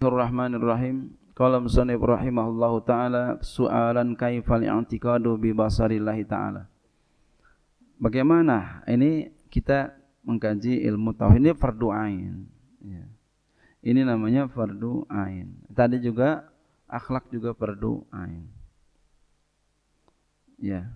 Bismillahirrahmanirrahim. Qala musannif rahimahullahu taala su'alan kaifal i'tiqadu bi basarillahi taala. Bagaimana ini kita mengkaji ilmu tauhid ini fardu ain. Ya. Ini namanya fardu ain. Tadi juga akhlak juga fardu ain. Ya.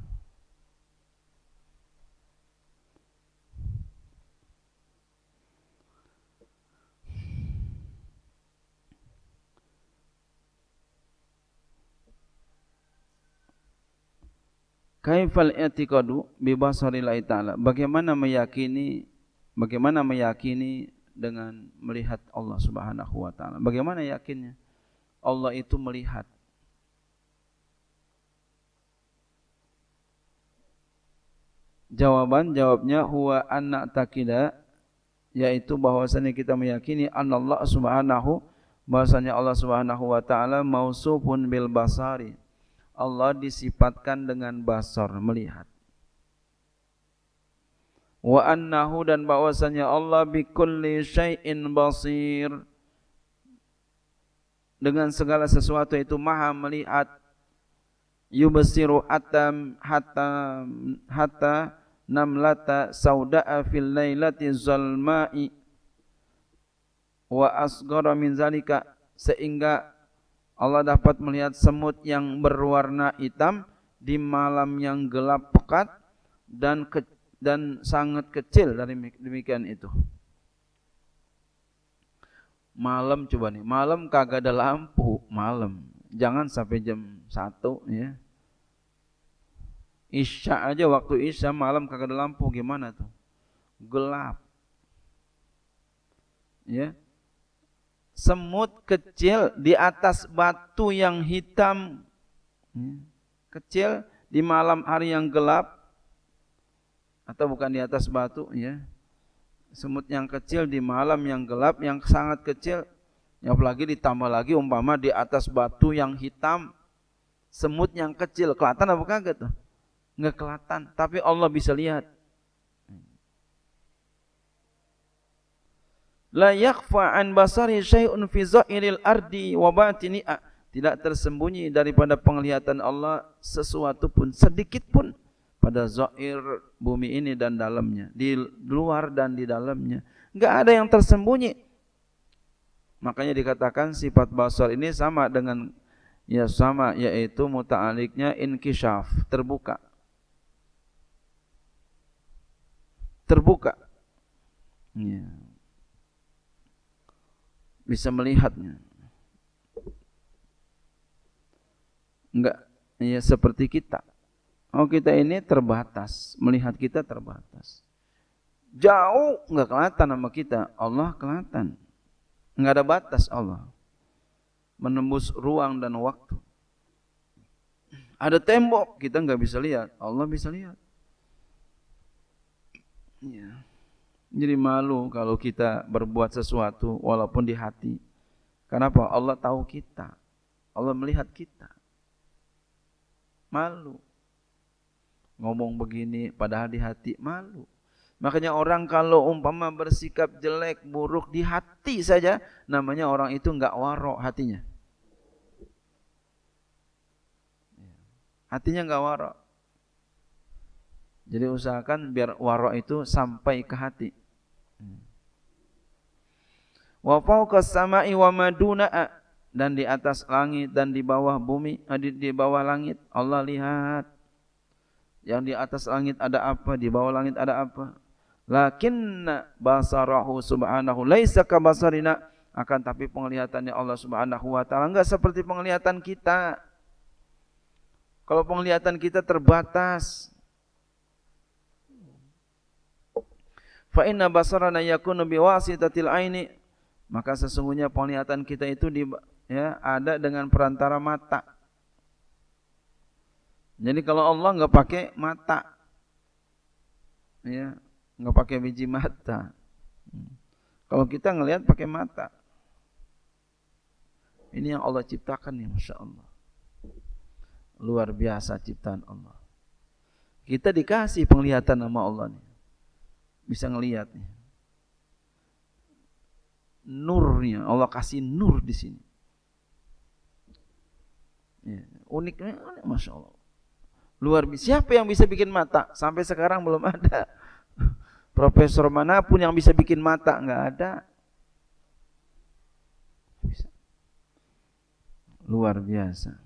Kaifal i'tiqadu bi basarillahi ta'ala? Bagaimana meyakini bagaimana meyakini dengan melihat Allah Subhanahu wa taala? Bagaimana yakinnya? Allah itu melihat. Jawaban jawabnya huwa anna takida yaitu bahwasanya kita meyakini Allah Subhanahu bahwasanya Allah Subhanahu wa taala mausufun bil basari Allah disifatkan dengan basar melihat wa annahu dan bahwasanya Allah bi kulli syai'in basir dengan segala sesuatu itu maha melihat yubsiru atam hatta hatta namlata sauda'a fil lailati zalma'i wa asghara min zalika sehingga Allah dapat melihat semut yang berwarna hitam di malam yang gelap pekat dan ke, dan sangat kecil dari demikian itu. Malam coba nih, malam kagak ada lampu, malam. Jangan sampai jam 1 ya. Isya aja waktu Isya malam kagak ada lampu gimana tuh? Gelap. Ya semut kecil di atas batu yang hitam ya. kecil di malam hari yang gelap atau bukan di atas batu ya semut yang kecil di malam yang gelap yang sangat kecil ya apalagi ditambah lagi umpama di atas batu yang hitam semut yang kecil kelihatan apa kaget tuh nggak kelihatan tapi Allah bisa lihat la yakhfa an basari syai'un fi zahiril ardi wa batini'a tidak tersembunyi daripada penglihatan Allah sesuatu pun sedikit pun pada zahir bumi ini dan dalamnya di luar dan di dalamnya enggak ada yang tersembunyi makanya dikatakan sifat basar ini sama dengan ya sama yaitu muta'aliknya inkishaf terbuka terbuka ya bisa melihatnya. Enggak ya seperti kita. Oh kita ini terbatas, melihat kita terbatas. Jauh enggak kelihatan sama kita, Allah kelihatan. Enggak ada batas Allah. Menembus ruang dan waktu. Ada tembok, kita enggak bisa lihat, Allah bisa lihat. Ya. Yeah. Jadi malu kalau kita berbuat sesuatu walaupun di hati. Kenapa? Allah tahu kita. Allah melihat kita. Malu. Ngomong begini padahal di hati malu. Makanya orang kalau umpama bersikap jelek, buruk di hati saja, namanya orang itu enggak warok hatinya. Hatinya enggak warok. Jadi usahakan biar warok itu sampai ke hati. Hmm. Wa fauqa samai wa maduna ah, dan di atas langit dan di bawah bumi ah, di, di bawah langit Allah lihat yang di atas langit ada apa di bawah langit ada apa lakinna basarahu subhanahu laisa kabasarina akan tapi penglihatannya Allah subhanahu wa taala enggak seperti penglihatan kita kalau penglihatan kita terbatas fa inna basarana yakunu biwasitatil aini maka sesungguhnya penglihatan kita itu di, ya, ada dengan perantara mata jadi kalau Allah enggak pakai mata ya nggak pakai biji mata kalau kita ngelihat pakai mata ini yang Allah ciptakan nih Masya Allah luar biasa ciptaan Allah kita dikasih penglihatan sama Allah nih bisa ngelihat nurnya Allah kasih nur di sini ya, uniknya unik, masya Allah luar biasa siapa yang bisa bikin mata sampai sekarang belum ada profesor manapun yang bisa bikin mata nggak ada bisa. luar biasa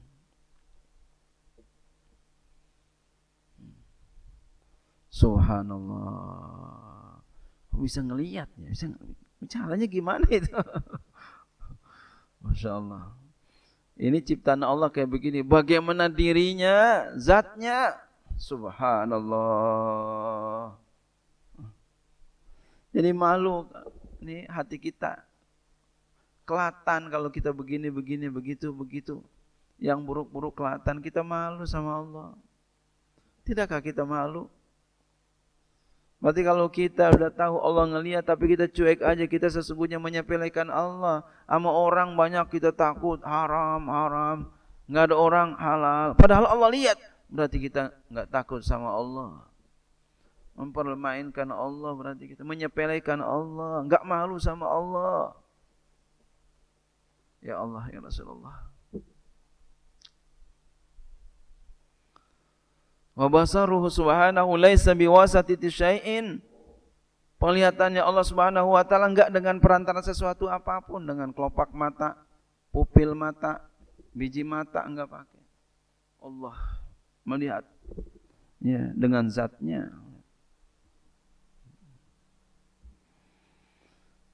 Subhanallah bisa ngelihat ya bisa caranya gimana itu masya Allah ini ciptaan Allah kayak begini bagaimana dirinya zatnya subhanallah jadi malu ini hati kita kelatan kalau kita begini begini begitu begitu yang buruk-buruk kelatan kita malu sama Allah tidakkah kita malu Berarti kalau kita sudah tahu Allah ngelihat tapi kita cuek aja, kita sesungguhnya menyepelekan Allah. Sama orang banyak kita takut haram, haram. nggak ada orang halal. Padahal Allah lihat. Berarti kita nggak takut sama Allah. Mempermainkan Allah berarti kita menyepelekan Allah, nggak malu sama Allah. Ya Allah ya Rasulullah. Wa basaruhu subhanahu laisa biwasatiti syai'in. Penglihatannya Allah Subhanahu wa taala enggak dengan perantara sesuatu apapun, dengan kelopak mata, pupil mata, biji mata enggak pakai. Allah melihat ya dengan zatnya.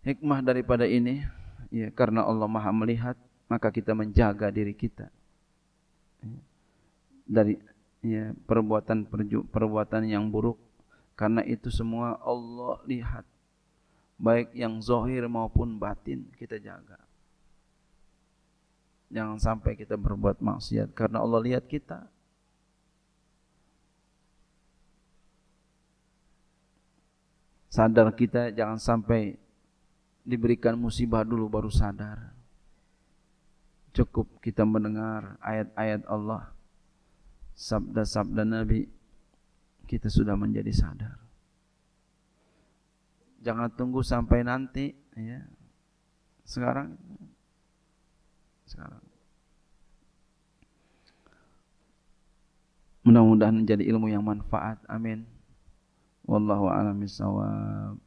Hikmah daripada ini ya karena Allah Maha melihat, maka kita menjaga diri kita ya. dari ya perbuatan perbuatan yang buruk karena itu semua Allah lihat baik yang zohir maupun batin kita jaga jangan sampai kita berbuat maksiat karena Allah lihat kita sadar kita jangan sampai diberikan musibah dulu baru sadar cukup kita mendengar ayat-ayat Allah sabda-sabda Nabi kita sudah menjadi sadar. Jangan tunggu sampai nanti ya. Sekarang sekarang. Mudah-mudahan menjadi ilmu yang manfaat. Amin. Wallahu a'lam bishawab.